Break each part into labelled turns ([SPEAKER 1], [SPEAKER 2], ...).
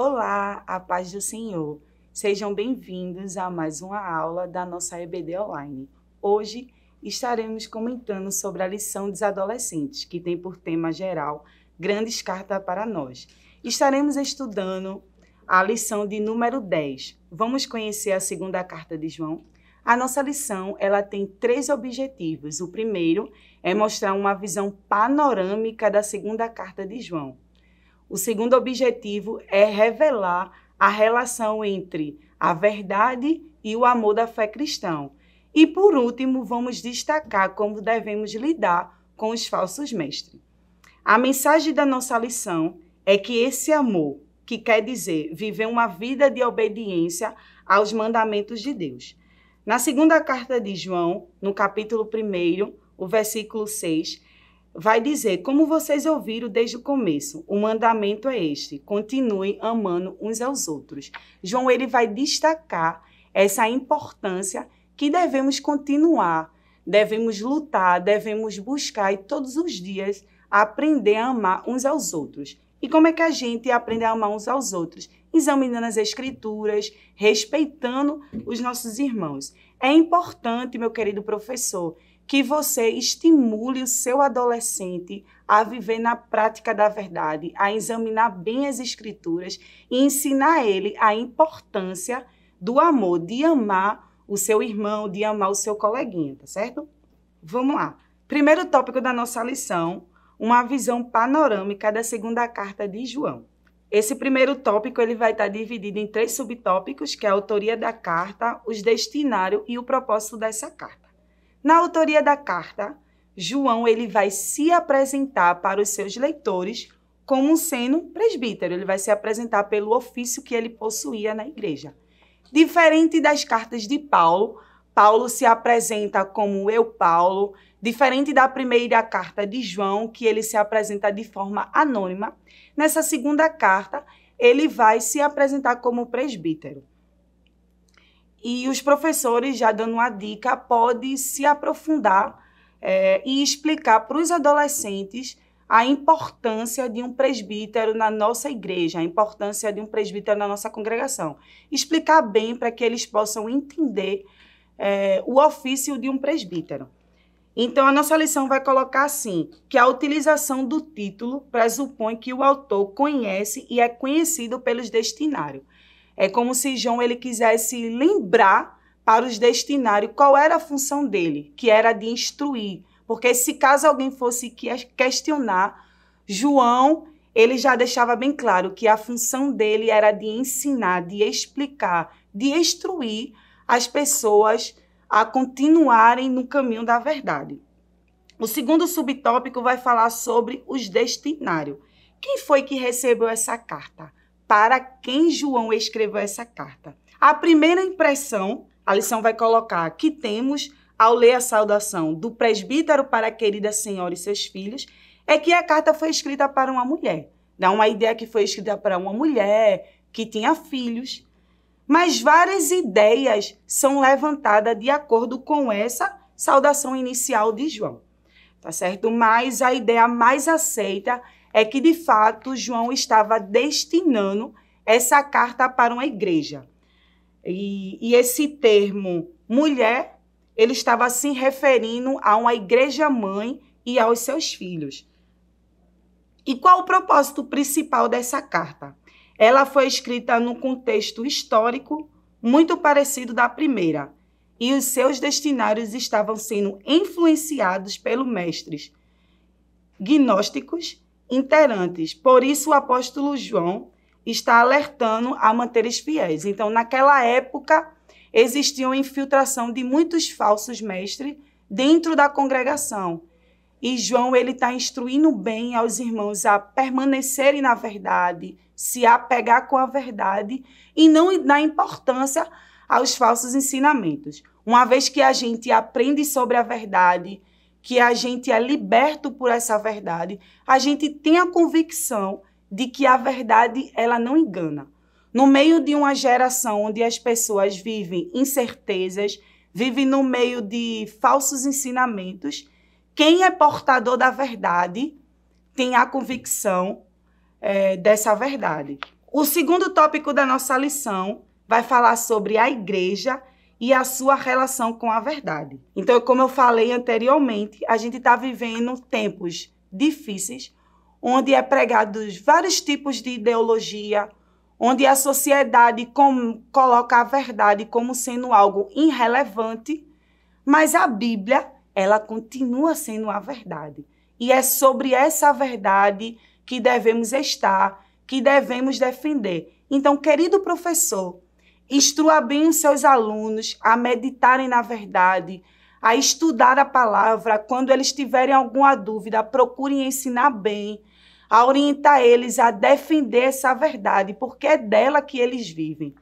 [SPEAKER 1] Olá, a paz do Senhor. Sejam bem-vindos a mais uma aula da nossa EBD Online. Hoje estaremos comentando sobre a lição dos adolescentes, que tem por tema geral Grandes Cartas para Nós. Estaremos estudando a lição de número 10. Vamos conhecer a segunda carta de João? A nossa lição ela tem três objetivos. O primeiro é mostrar uma visão panorâmica da segunda carta de João. O segundo objetivo é revelar a relação entre a verdade e o amor da fé cristã. E por último, vamos destacar como devemos lidar com os falsos mestres. A mensagem da nossa lição é que esse amor, que quer dizer viver uma vida de obediência aos mandamentos de Deus. Na segunda carta de João, no capítulo 1, o versículo 6, vai dizer: Como vocês ouviram desde o começo, o mandamento é este: continuem amando uns aos outros. João ele vai destacar essa importância que devemos continuar, devemos lutar, devemos buscar e todos os dias aprender a amar uns aos outros. E como é que a gente aprende a amar uns aos outros? Examinando as escrituras, respeitando os nossos irmãos. É importante, meu querido professor, que você estimule o seu adolescente a viver na prática da verdade, a examinar bem as escrituras e ensinar ele a importância do amor, de amar o seu irmão, de amar o seu coleguinha, tá certo? Vamos lá. Primeiro tópico da nossa lição, uma visão panorâmica da segunda carta de João. Esse primeiro tópico ele vai estar dividido em três subtópicos, que é a autoria da carta, os destinários e o propósito dessa carta. Na autoria da carta, João ele vai se apresentar para os seus leitores como sendo presbítero, ele vai se apresentar pelo ofício que ele possuía na igreja. Diferente das cartas de Paulo, Paulo se apresenta como eu Paulo, diferente da primeira carta de João, que ele se apresenta de forma anônima. Nessa segunda carta, ele vai se apresentar como presbítero. E os professores, já dando uma dica, podem se aprofundar é, e explicar para os adolescentes a importância de um presbítero na nossa igreja, a importância de um presbítero na nossa congregação. Explicar bem para que eles possam entender é, o ofício de um presbítero. Então, a nossa lição vai colocar assim: que a utilização do título pressupõe que o autor conhece e é conhecido pelos destinários. É como se João ele quisesse lembrar para os destinários qual era a função dele, que era de instruir. Porque se caso alguém fosse questionar, João ele já deixava bem claro que a função dele era de ensinar, de explicar, de instruir as pessoas a continuarem no caminho da verdade. O segundo subtópico vai falar sobre os destinários. Quem foi que recebeu essa carta? para quem João escreveu essa carta. A primeira impressão, a lição vai colocar que temos ao ler a saudação do presbítero para a querida senhora e seus filhos, é que a carta foi escrita para uma mulher. Dá uma ideia que foi escrita para uma mulher que tinha filhos. Mas várias ideias são levantadas de acordo com essa saudação inicial de João. Tá certo? Mas a ideia mais aceita é que, de fato, João estava destinando essa carta para uma igreja. E, e esse termo mulher, ele estava se referindo a uma igreja mãe e aos seus filhos. E qual o propósito principal dessa carta? Ela foi escrita num contexto histórico muito parecido da primeira, e os seus destinários estavam sendo influenciados pelos mestres gnósticos interantes. Por isso, o apóstolo João está alertando a manteres fiéis. Então, naquela época, existia uma infiltração de muitos falsos mestres dentro da congregação. E João ele está instruindo bem aos irmãos a permanecerem na verdade, se apegar com a verdade e não dar importância aos falsos ensinamentos. Uma vez que a gente aprende sobre a verdade, que a gente é liberto por essa verdade, a gente tem a convicção de que a verdade ela não engana. No meio de uma geração onde as pessoas vivem incertezas, vivem no meio de falsos ensinamentos, quem é portador da verdade tem a convicção é, dessa verdade. O segundo tópico da nossa lição vai falar sobre a igreja e a sua relação com a verdade. Então, como eu falei anteriormente, a gente está vivendo tempos difíceis, onde é pregados vários tipos de ideologia, onde a sociedade com, coloca a verdade como sendo algo irrelevante, mas a Bíblia, ela continua sendo a verdade. E é sobre essa verdade que devemos estar, que devemos defender. Então, querido professor, Instrua bem os seus alunos a meditarem na verdade, a estudar a palavra. Quando eles tiverem alguma dúvida, procurem ensinar bem, a orientar eles a defender essa verdade, porque é dela que eles vivem.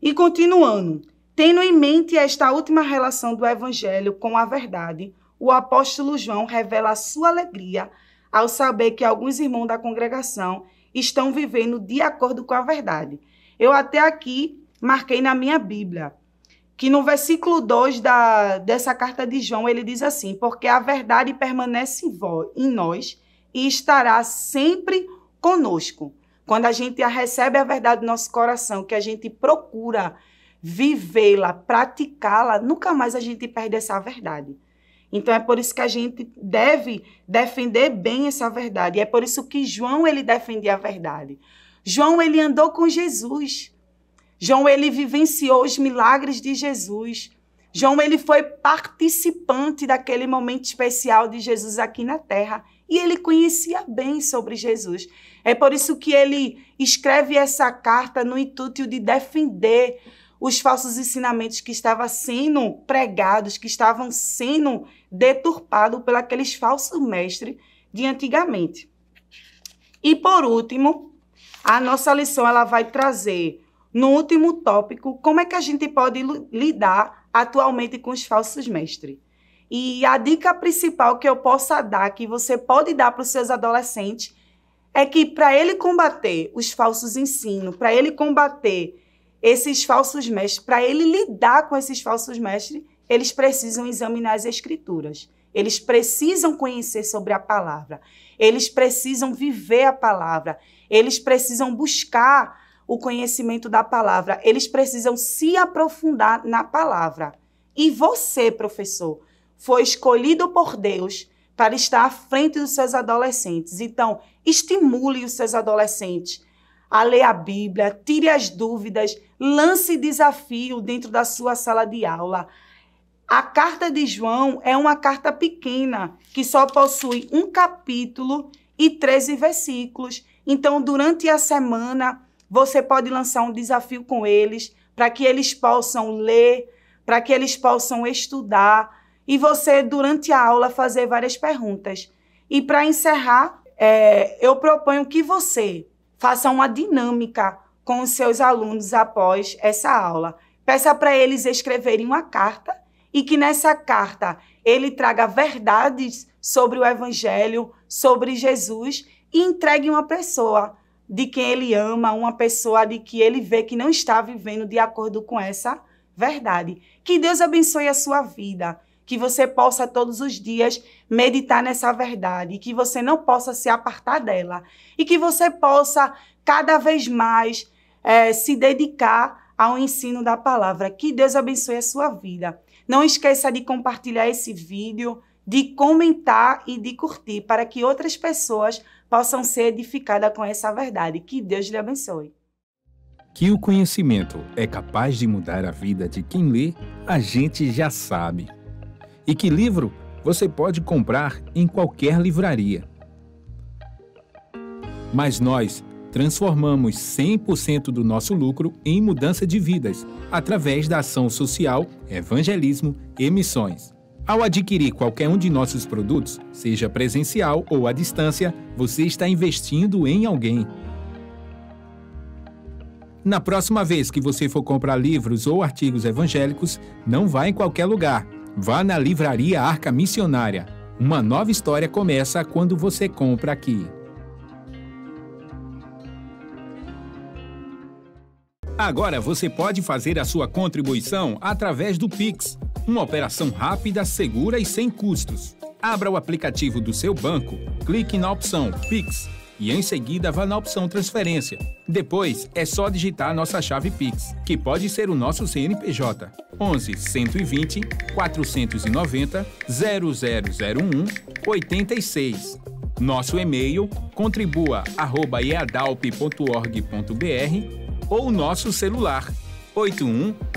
[SPEAKER 1] E continuando, tendo em mente esta última relação do evangelho com a verdade, o apóstolo João revela a sua alegria ao saber que alguns irmãos da congregação estão vivendo de acordo com a verdade. Eu até aqui marquei na minha Bíblia, que no versículo 2 da, dessa carta de João, ele diz assim: Porque a verdade permanece em, em nós e estará sempre conosco. Quando a gente a recebe a verdade do nosso coração, que a gente procura vivê-la, praticá-la, nunca mais a gente perde essa verdade. Então é por isso que a gente deve defender bem essa verdade. E é por isso que João ele defendia a verdade. João ele andou com Jesus. João ele vivenciou os milagres de Jesus. João ele foi participante daquele momento especial de Jesus aqui na terra e ele conhecia bem sobre Jesus. É por isso que ele escreve essa carta no intuito de defender os falsos ensinamentos que estavam sendo pregados, que estavam sendo deturpados por aqueles falsos mestres de antigamente. E por último, a nossa lição ela vai trazer no último tópico, como é que a gente pode lidar atualmente com os falsos mestres. E a dica principal que eu possa dar, que você pode dar para os seus adolescentes, é que para ele combater os falsos ensinos, para ele combater esses falsos mestres, para ele lidar com esses falsos mestres, eles precisam examinar as escrituras. Eles precisam conhecer sobre a palavra. Eles precisam viver a palavra. Eles precisam buscar o conhecimento da palavra, eles precisam se aprofundar na palavra. E você, professor, foi escolhido por Deus para estar à frente dos seus adolescentes. Então, estimule os seus adolescentes a ler a Bíblia, tire as dúvidas, lance desafio dentro da sua sala de aula. A carta de João é uma carta pequena, que só possui um capítulo e 13 versículos. Então, durante a semana, você pode lançar um desafio com eles para que eles possam ler, para que eles possam estudar e você, durante a aula, fazer várias perguntas. E para encerrar, é, eu proponho que você faça uma dinâmica com os seus alunos após essa aula. Peça para eles escreverem uma carta e que nessa carta ele traga verdades sobre o Evangelho, sobre Jesus e entregue uma pessoa de quem ele ama, uma pessoa de que ele vê que não está vivendo de acordo com essa verdade. Que Deus abençoe a sua vida, que você possa todos os dias meditar nessa verdade, que você não possa se apartar dela e que você possa cada vez mais é, se dedicar ao ensino da palavra. Que Deus abençoe a sua vida. Não esqueça de compartilhar esse vídeo de comentar e de curtir para que outras pessoas possam ser edificadas com essa verdade. Que Deus lhe abençoe.
[SPEAKER 2] Que o conhecimento é capaz de mudar a vida de quem lê, a gente já sabe. E que livro você pode comprar em qualquer livraria. Mas nós transformamos 100% do nosso lucro em mudança de vidas através da ação social, evangelismo e missões. Ao adquirir qualquer um de nossos produtos, seja presencial ou à distância, você está investindo em alguém. Na próxima vez que você for comprar livros ou artigos evangélicos, não vá em qualquer lugar. Vá na Livraria Arca Missionária. Uma nova história começa quando você compra aqui. Agora você pode fazer a sua contribuição através do Pix uma operação rápida, segura e sem custos. Abra o aplicativo do seu banco, clique na opção Pix e em seguida vá na opção Transferência. Depois é só digitar nossa chave Pix, que pode ser o nosso CNPJ. 11 120 490 0001 86. Nosso e-mail contribua@eadalp.org.br ou nosso celular 81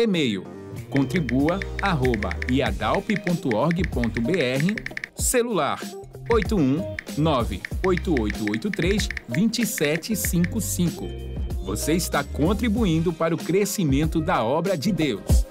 [SPEAKER 2] e-mail iadalp.org.br Celular 81 8883 2755. Você está contribuindo para o crescimento da obra de Deus.